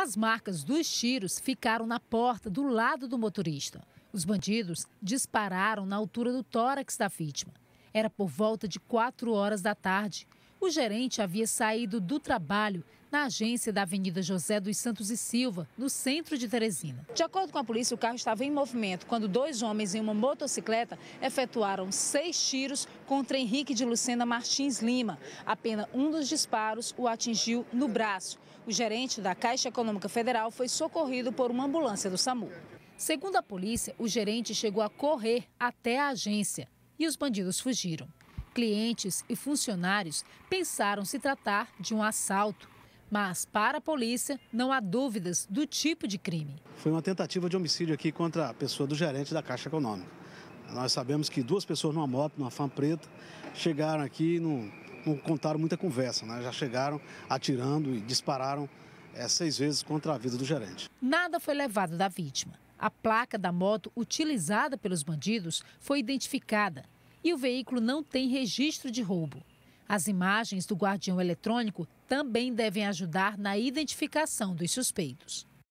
As marcas dos tiros ficaram na porta do lado do motorista. Os bandidos dispararam na altura do tórax da vítima. Era por volta de 4 horas da tarde o gerente havia saído do trabalho na agência da Avenida José dos Santos e Silva, no centro de Teresina. De acordo com a polícia, o carro estava em movimento quando dois homens em uma motocicleta efetuaram seis tiros contra Henrique de Lucena Martins Lima. Apenas um dos disparos o atingiu no braço. O gerente da Caixa Econômica Federal foi socorrido por uma ambulância do SAMU. Segundo a polícia, o gerente chegou a correr até a agência e os bandidos fugiram. Clientes e funcionários pensaram se tratar de um assalto. Mas para a polícia, não há dúvidas do tipo de crime. Foi uma tentativa de homicídio aqui contra a pessoa do gerente da Caixa Econômica. Nós sabemos que duas pessoas numa moto, numa fã preta, chegaram aqui e não, não contaram muita conversa, né? já chegaram atirando e dispararam é, seis vezes contra a vida do gerente. Nada foi levado da vítima. A placa da moto utilizada pelos bandidos foi identificada e o veículo não tem registro de roubo. As imagens do guardião eletrônico também devem ajudar na identificação dos suspeitos.